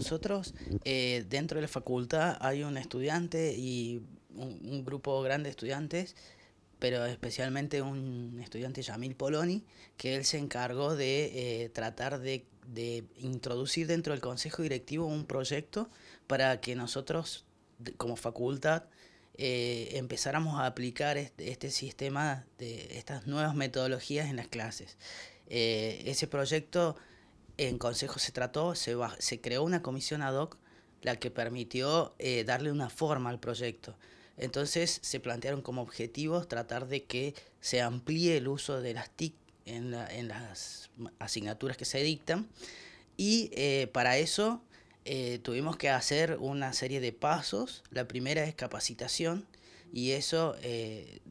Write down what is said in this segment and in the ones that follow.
nosotros eh, dentro de la facultad hay un estudiante y un, grupo grande de estudiantes, pero especialmente un estudiante Yamil Poloni, que él se encargó de eh, tratar de, introducir dentro del consejo directivo un proyecto para que nosotros como facultad eh, empezáramos a aplicar este, sistema de estas nuevas metodologías en las clases. ese proyecto en Consejo se trató, se, creó una comisión ad hoc, la que permitió eh, darle una forma al proyecto. Entonces se plantearon como objetivos tratar de que se amplíe el uso de las TIC en, las asignaturas que se dictan y eh, para eso eh, tuvimos que hacer una serie de pasos. La primera es capacitación y eso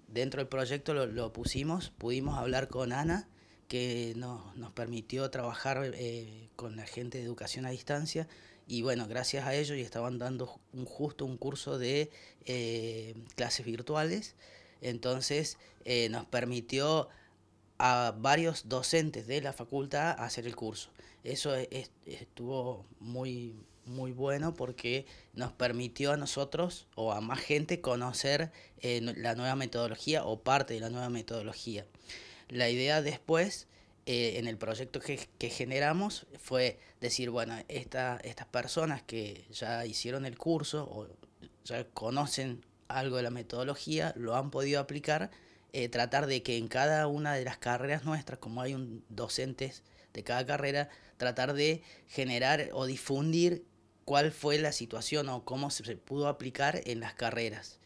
dentro del proyecto lo, pusimos, pudimos hablar con Ana que nos permitió trabajar eh, con la gente de educación a distancia y bueno, gracias a ellos estaban dando un, justo un curso de eh, clases virtuales, entonces eh, nos permitió a varios docentes de la facultad hacer el curso. Eso estuvo muy, muy bueno porque nos permitió a nosotros o a más gente conocer la nueva metodología o parte de la nueva metodología la idea después, eh, en el proyecto que, generamos, fue decir, bueno, esta, estas personas que ya hicieron el curso o ya conocen algo de la metodología, lo han podido aplicar, eh, tratar de que en cada una de las carreras nuestras, como hay un docentes de cada carrera, tratar de generar o difundir cuál fue la situación o cómo se pudo aplicar en las carreras.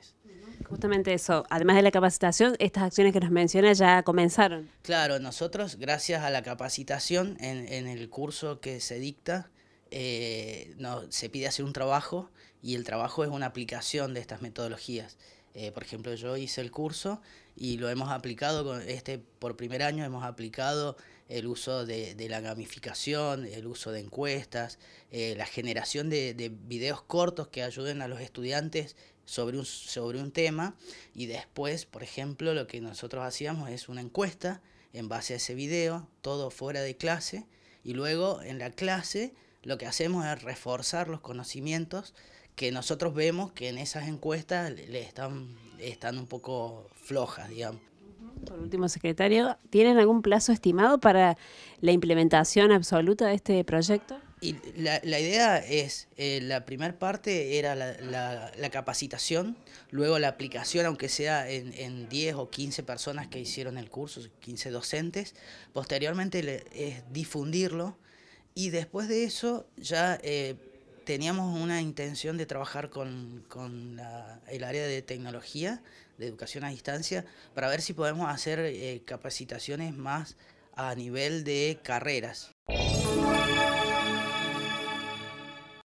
Justamente eso, además de la capacitación, estas acciones que nos menciona ya comenzaron. Claro, nosotros gracias a la capacitación en, el curso que se dicta, eh, no, se pide hacer un trabajo y el trabajo es una aplicación de estas metodologías. Eh, por ejemplo, yo hice el curso y lo hemos aplicado, con este por primer año hemos aplicado el uso de, la gamificación, el uso de encuestas, eh, la generación de, de videos cortos que ayuden a los estudiantes sobre un, sobre un tema y después, por ejemplo, lo que nosotros hacíamos es una encuesta en base a ese video, todo fuera de clase, y luego en la clase lo que hacemos es reforzar los conocimientos que nosotros vemos que en esas encuestas le están, están un poco flojas, digamos. Por último, secretario, ¿tienen algún plazo estimado para la implementación absoluta de este proyecto? la, idea es, eh, la primera parte era la, capacitación, luego la aplicación, aunque sea en, 10 o 15 personas que hicieron el curso, 15 docentes, posteriormente es difundirlo y después de eso ya eh, teníamos una intención de trabajar con, el área de tecnología, de educación a distancia, para ver si podemos hacer eh, capacitaciones más a nivel de carreras.